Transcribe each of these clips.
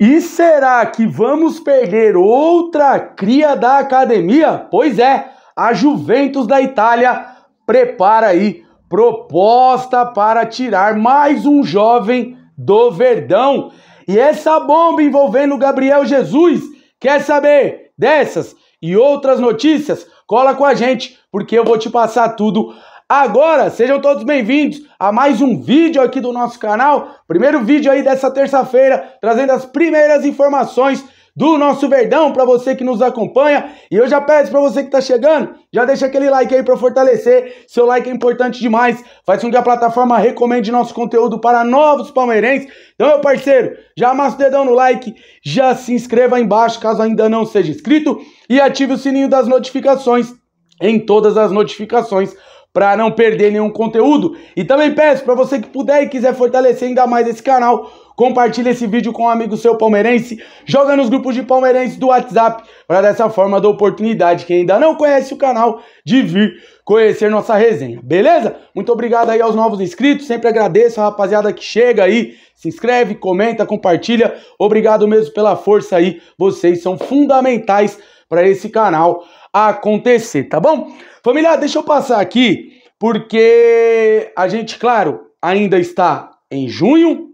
E será que vamos perder outra cria da academia? Pois é, a Juventus da Itália prepara aí proposta para tirar mais um jovem do Verdão. E essa bomba envolvendo Gabriel Jesus, quer saber dessas e outras notícias? Cola com a gente, porque eu vou te passar tudo Agora, sejam todos bem-vindos a mais um vídeo aqui do nosso canal. Primeiro vídeo aí dessa terça-feira, trazendo as primeiras informações do nosso Verdão para você que nos acompanha. E eu já peço para você que está chegando, já deixa aquele like aí para fortalecer. Seu like é importante demais, faz com que a plataforma recomende nosso conteúdo para novos palmeirenses. Então, meu parceiro, já amassa o dedão no like, já se inscreva aí embaixo caso ainda não seja inscrito e ative o sininho das notificações em todas as notificações para não perder nenhum conteúdo. E também peço para você que puder e quiser fortalecer ainda mais esse canal, compartilhe esse vídeo com um amigo seu palmeirense, joga nos grupos de palmeirenses do WhatsApp, para dessa forma dar oportunidade quem ainda não conhece o canal de vir conhecer nossa resenha, beleza? Muito obrigado aí aos novos inscritos, sempre agradeço a rapaziada que chega aí, se inscreve, comenta, compartilha. Obrigado mesmo pela força aí, vocês são fundamentais para esse canal acontecer, tá bom? Família, deixa eu passar aqui, porque a gente, claro, ainda está em junho,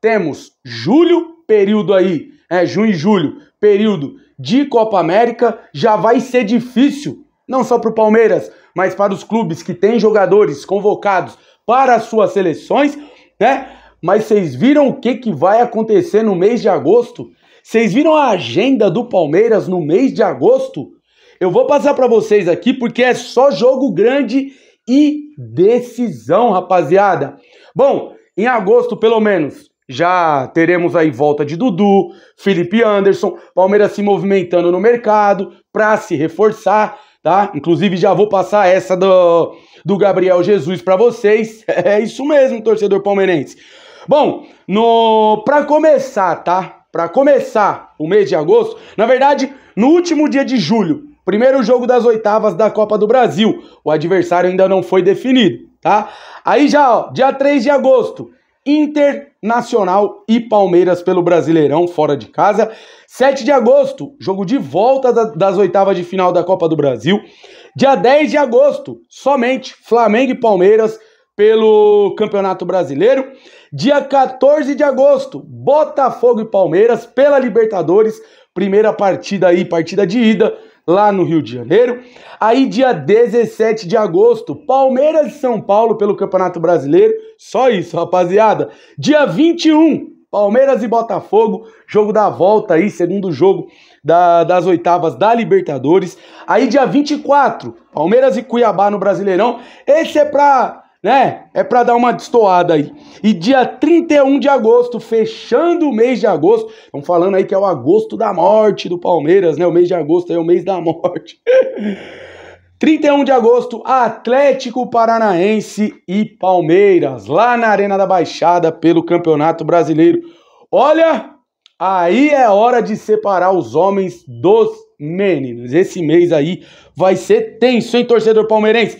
temos julho, período aí, é junho e julho, período de Copa América, já vai ser difícil, não só para o Palmeiras, mas para os clubes que têm jogadores convocados para as suas seleções, né? Mas vocês viram o que, que vai acontecer no mês de agosto? Vocês viram a agenda do Palmeiras no mês de agosto? Eu vou passar para vocês aqui porque é só jogo grande e decisão, rapaziada. Bom, em agosto, pelo menos, já teremos aí volta de Dudu, Felipe Anderson, Palmeiras se movimentando no mercado para se reforçar, tá? Inclusive já vou passar essa do, do Gabriel Jesus para vocês. É isso mesmo, torcedor palmeirense. Bom, no para começar, tá? Para começar o mês de agosto, na verdade, no último dia de julho, Primeiro jogo das oitavas da Copa do Brasil. O adversário ainda não foi definido, tá? Aí já, ó, dia 3 de agosto, Internacional e Palmeiras pelo Brasileirão, fora de casa. 7 de agosto, jogo de volta das oitavas de final da Copa do Brasil. Dia 10 de agosto, somente Flamengo e Palmeiras pelo Campeonato Brasileiro. Dia 14 de agosto, Botafogo e Palmeiras pela Libertadores. Primeira partida aí, partida de ida lá no Rio de Janeiro. Aí, dia 17 de agosto, Palmeiras e São Paulo pelo Campeonato Brasileiro. Só isso, rapaziada. Dia 21, Palmeiras e Botafogo, jogo da volta aí, segundo jogo da, das oitavas da Libertadores. Aí, dia 24, Palmeiras e Cuiabá no Brasileirão. Esse é pra né? É para dar uma destoada aí. E dia 31 de agosto, fechando o mês de agosto, estão falando aí que é o agosto da morte do Palmeiras, né? O mês de agosto é o mês da morte. 31 de agosto, Atlético Paranaense e Palmeiras, lá na Arena da Baixada pelo Campeonato Brasileiro. Olha, aí é hora de separar os homens dos meninos. Esse mês aí vai ser tenso, hein, torcedor palmeirense?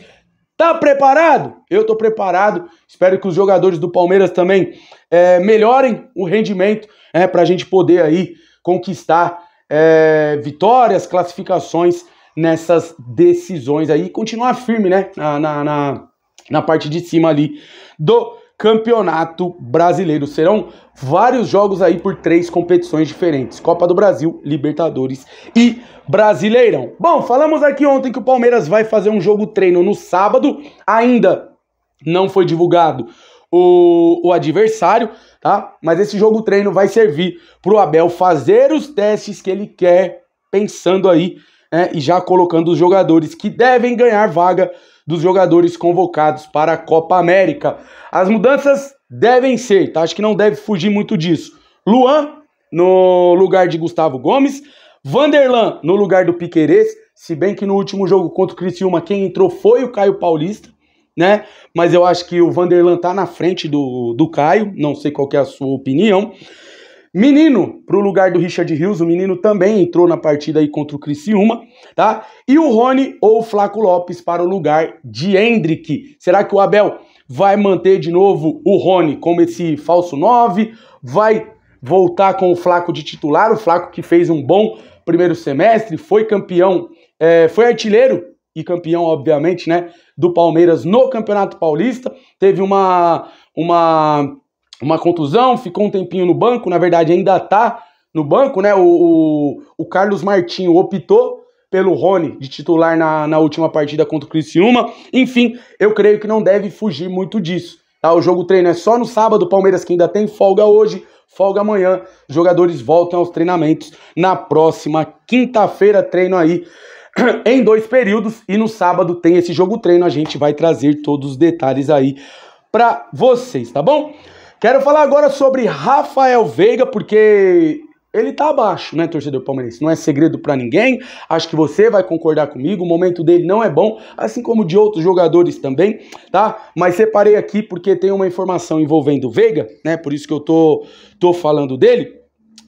Tá preparado? Eu tô preparado. Espero que os jogadores do Palmeiras também é, melhorem o rendimento é, né, para a gente poder aí conquistar é, vitórias, classificações nessas decisões aí e continuar firme, né? Na, na, na, na parte de cima ali do Campeonato Brasileiro. Serão vários jogos aí por três competições diferentes: Copa do Brasil, Libertadores e Brasileirão. Bom, falamos aqui ontem que o Palmeiras vai fazer um jogo treino no sábado, ainda não foi divulgado o, o adversário, tá? Mas esse jogo treino vai servir para o Abel fazer os testes que ele quer, pensando aí né, e já colocando os jogadores que devem ganhar vaga dos jogadores convocados para a Copa América. As mudanças devem ser, tá? Acho que não deve fugir muito disso. Luan no lugar de Gustavo Gomes, Vanderlan no lugar do Piquerez, se bem que no último jogo contra o Criciúma quem entrou foi o Caio Paulista, né? Mas eu acho que o Vanderlan tá na frente do, do Caio, não sei qual é a sua opinião. Menino pro lugar do Richard Rios, o menino também entrou na partida aí contra o Criciúma, tá? E o Rony ou o Flaco Lopes para o lugar de Hendrick. Será que o Abel vai manter de novo o Rony como esse falso 9, vai voltar com o Flaco de titular, o Flaco que fez um bom primeiro semestre, foi campeão, é, foi artilheiro e campeão, obviamente, né, do Palmeiras no Campeonato Paulista, teve uma, uma, uma contusão, ficou um tempinho no banco, na verdade ainda tá no banco, né, o, o, o Carlos Martinho optou pelo Rony, de titular na, na última partida contra o Criciúma. Enfim, eu creio que não deve fugir muito disso. Tá? O jogo treino é só no sábado, Palmeiras que ainda tem folga hoje, folga amanhã. Os jogadores voltam aos treinamentos na próxima quinta-feira, treino aí em dois períodos. E no sábado tem esse jogo treino, a gente vai trazer todos os detalhes aí para vocês, tá bom? Quero falar agora sobre Rafael Veiga, porque ele tá abaixo, né, torcedor palmeirense? Não é segredo para ninguém. Acho que você vai concordar comigo. O momento dele não é bom, assim como de outros jogadores também, tá? Mas separei aqui porque tem uma informação envolvendo o Veiga, né? Por isso que eu tô, tô falando dele.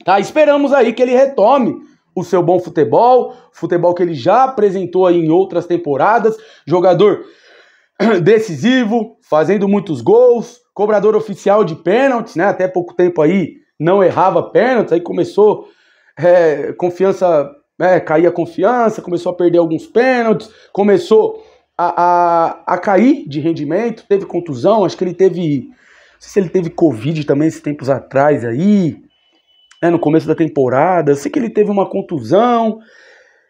Tá? Esperamos aí que ele retome o seu bom futebol, futebol que ele já apresentou aí em outras temporadas, jogador decisivo, fazendo muitos gols, cobrador oficial de pênaltis, né? Até pouco tempo aí não errava pênaltis, aí começou é, confiança, é, cair a confiança, começou a perder alguns pênaltis, começou a, a, a, cair de rendimento, teve contusão, acho que ele teve. Não sei se ele teve Covid também esses tempos atrás aí, né, no começo da temporada. sei que ele teve uma contusão.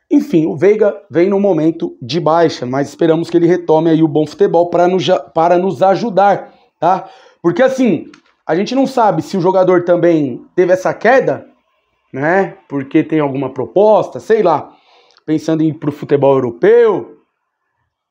Enfim, o Veiga vem num momento de baixa, mas esperamos que ele retome aí o bom futebol para nos, para nos ajudar, tá? Porque assim, a gente não sabe se o jogador também teve essa queda, né? Porque tem alguma proposta, sei lá. Pensando em ir pro futebol europeu.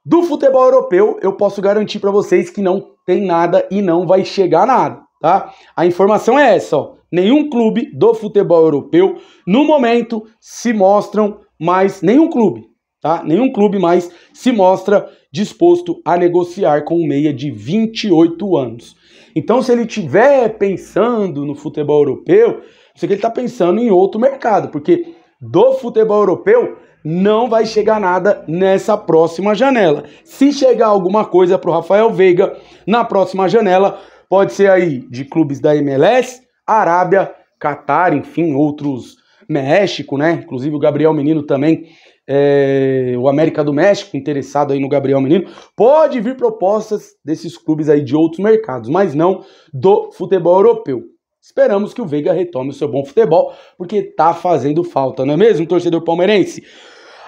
Do futebol europeu, eu posso garantir para vocês que não tem nada e não vai chegar nada, tá? A informação é essa, ó. Nenhum clube do futebol europeu no momento se mostram mais nenhum clube, tá? Nenhum clube mais se mostra disposto a negociar com um meia de 28 anos. Então, se ele estiver pensando no futebol europeu, sei que ele está pensando em outro mercado, porque do futebol europeu não vai chegar nada nessa próxima janela. Se chegar alguma coisa para o Rafael Veiga na próxima janela, pode ser aí de clubes da MLS, Arábia, Catar, enfim, outros México, né? Inclusive o Gabriel Menino também é, o América do México, interessado aí no Gabriel Menino, pode vir propostas desses clubes aí de outros mercados, mas não do futebol europeu. Esperamos que o Veiga retome o seu bom futebol, porque tá fazendo falta, não é mesmo, torcedor palmeirense?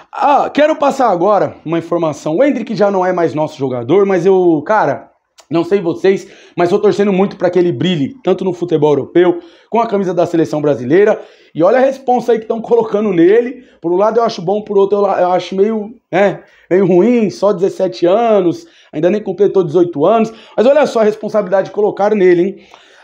Ah, quero passar agora uma informação. O Hendrick já não é mais nosso jogador, mas eu, cara, não sei vocês, mas estou torcendo muito para que ele brilhe, tanto no futebol europeu, com a camisa da seleção brasileira. E olha a responsa aí que estão colocando nele. Por um lado eu acho bom, por outro eu acho meio, né, meio ruim, só 17 anos, ainda nem completou 18 anos. Mas olha só a responsabilidade que colocaram nele, hein?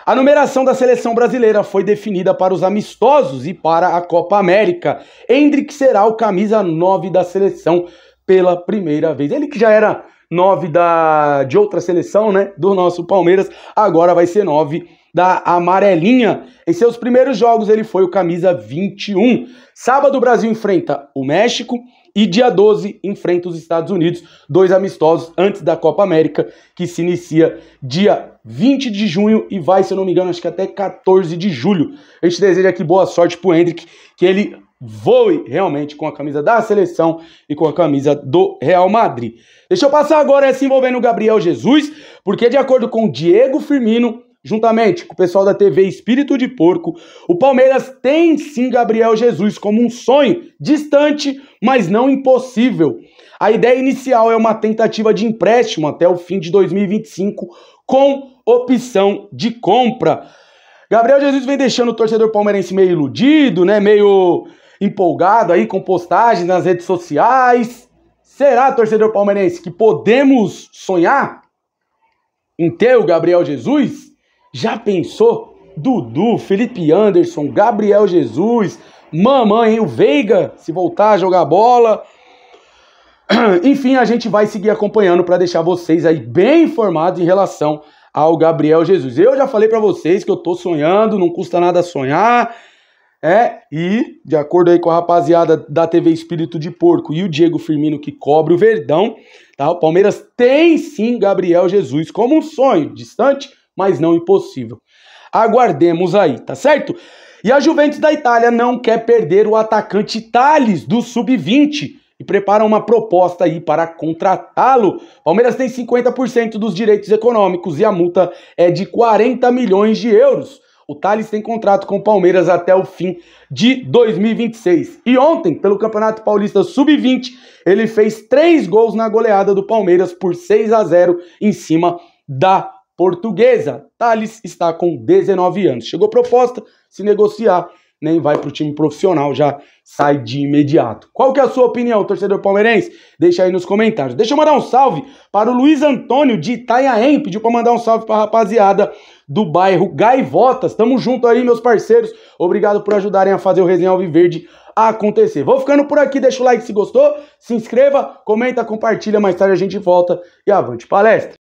A numeração da seleção brasileira foi definida para os amistosos e para a Copa América. Hendrick será o camisa 9 da seleção pela primeira vez. Ele que já era nove da, de outra seleção, né? Do nosso Palmeiras. Agora vai ser nove da amarelinha. Em seus primeiros jogos, ele foi o camisa 21. Sábado, o Brasil enfrenta o México e dia 12 enfrenta os Estados Unidos, dois amistosos antes da Copa América, que se inicia dia 20 de junho e vai, se eu não me engano, acho que até 14 de julho. A gente deseja aqui boa sorte pro Hendrick, que ele voe realmente com a camisa da seleção e com a camisa do Real Madrid. Deixa eu passar agora essa envolvendo o Gabriel Jesus, porque de acordo com Diego Firmino, juntamente com o pessoal da TV Espírito de Porco, o Palmeiras tem sim Gabriel Jesus como um sonho distante, mas não impossível. A ideia inicial é uma tentativa de empréstimo até o fim de 2025 com opção de compra. Gabriel Jesus vem deixando o torcedor palmeirense meio iludido, né? Meio empolgado aí com postagens nas redes sociais. Será, torcedor palmeirense, que podemos sonhar em ter o Gabriel Jesus? Já pensou? Dudu, Felipe Anderson, Gabriel Jesus, mamãe, o Veiga, se voltar a jogar bola. Enfim, a gente vai seguir acompanhando para deixar vocês aí bem informados em relação ao Gabriel Jesus. Eu já falei para vocês que eu tô sonhando, não custa nada sonhar. É, e, de acordo aí com a rapaziada da TV Espírito de Porco e o Diego Firmino que cobre o Verdão, tá? O Palmeiras tem sim Gabriel Jesus como um sonho distante, mas não impossível. Aguardemos aí, tá certo? E a Juventus da Itália não quer perder o atacante Thales do sub-20 e prepara uma proposta aí para contratá-lo. Palmeiras tem 50% dos direitos econômicos e a multa é de 40 milhões de euros. O Thales tem contrato com o Palmeiras até o fim de 2026. E ontem, pelo Campeonato Paulista Sub-20, ele fez três gols na goleada do Palmeiras por 6 a 0 em cima da Portuguesa. Thales está com 19 anos. Chegou proposta, se negociar, nem vai para o time profissional, já sai de imediato. Qual que é a sua opinião, torcedor palmeirense? Deixa aí nos comentários. Deixa eu mandar um salve para o Luiz Antônio de Itaiaém, pediu para mandar um salve para a rapaziada do bairro Gaivotas. Tamo junto aí, meus parceiros. Obrigado por ajudarem a fazer o Resenha Alviverde acontecer. Vou ficando por aqui, deixa o like se gostou, se inscreva, comenta, compartilha, mais tarde a gente volta e avante palestra.